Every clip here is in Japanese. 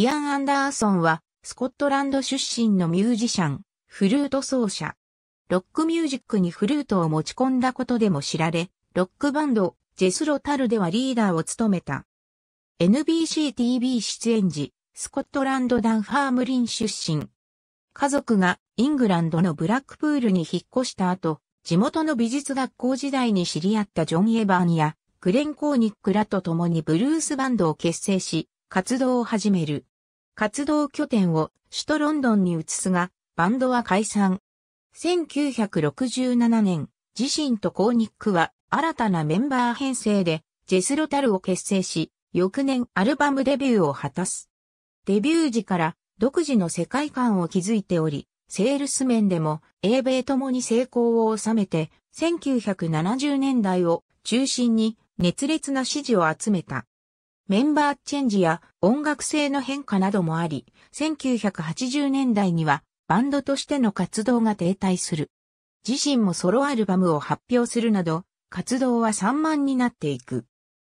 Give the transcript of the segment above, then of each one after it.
イアン・アンダーソンは、スコットランド出身のミュージシャン、フルート奏者。ロックミュージックにフルートを持ち込んだことでも知られ、ロックバンド、ジェスロタルではリーダーを務めた。NBCTV 出演時、スコットランドダンファームリン出身。家族がイングランドのブラックプールに引っ越した後、地元の美術学校時代に知り合ったジョン・エバーニやグレン・コーニックらと共にブルースバンドを結成し、活動を始める。活動拠点を首都ロンドンに移すが、バンドは解散。1967年、自身とコーニックは新たなメンバー編成で、ジェスロタルを結成し、翌年アルバムデビューを果たす。デビュー時から独自の世界観を築いており、セールス面でも英米ともに成功を収めて、1970年代を中心に熱烈な支持を集めた。メンバーチェンジや音楽性の変化などもあり、1980年代にはバンドとしての活動が停滞する。自身もソロアルバムを発表するなど、活動は散漫になっていく。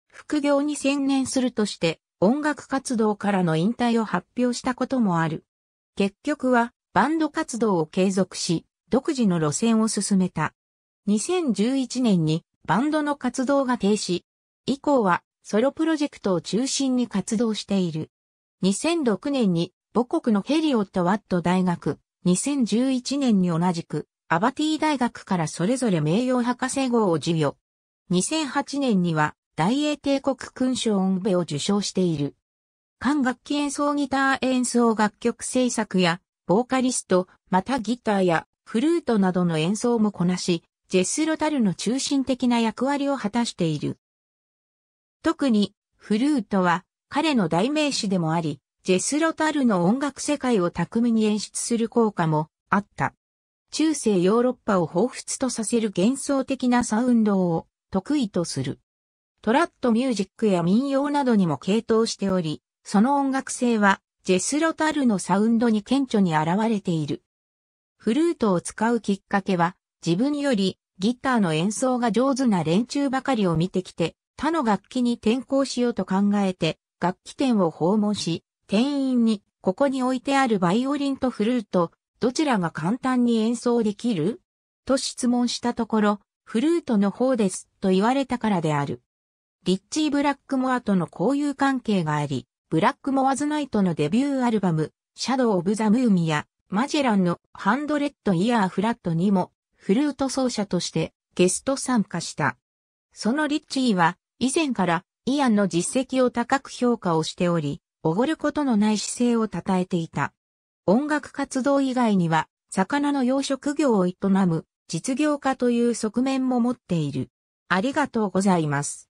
副業に専念するとして音楽活動からの引退を発表したこともある。結局はバンド活動を継続し、独自の路線を進めた。2011年にバンドの活動が停止。以降はソロプロジェクトを中心に活動している。2006年に母国のヘリオット・ワット大学、2011年に同じくアバティ大学からそれぞれ名誉博士号を授与。2008年には大英帝国勲章オンベを受賞している。管楽器演奏ギター演奏楽曲制作や、ボーカリスト、またギターやフルートなどの演奏もこなし、ジェス・ロタルの中心的な役割を果たしている。特に、フルートは、彼の代名詞でもあり、ジェスロタルの音楽世界を巧みに演出する効果もあった。中世ヨーロッパを彷彿とさせる幻想的なサウンドを得意とする。トラットミュージックや民謡などにも傾倒しており、その音楽性はジェスロタルのサウンドに顕著に現れている。フルートを使うきっかけは自分よりギターの演奏が上手な連中ばかりを見てきて、他の楽器に転校しようと考えて、楽器店を訪問し、店員に、ここに置いてあるバイオリンとフルート、どちらが簡単に演奏できると質問したところ、フルートの方ですと言われたからである。リッチー・ブラックモアとの交友関係があり、ブラックモアズナイトのデビューアルバム、シャドウ・オブ・ザ・ムーミや、マジェランのハンドレッド・イヤー・フラットにも、フルート奏者としてゲスト参加した。そのリッチーは、以前からイアンの実績を高く評価をしており、おごることのない姿勢を称えていた。音楽活動以外には、魚の養殖業を営む実業家という側面も持っている。ありがとうございます。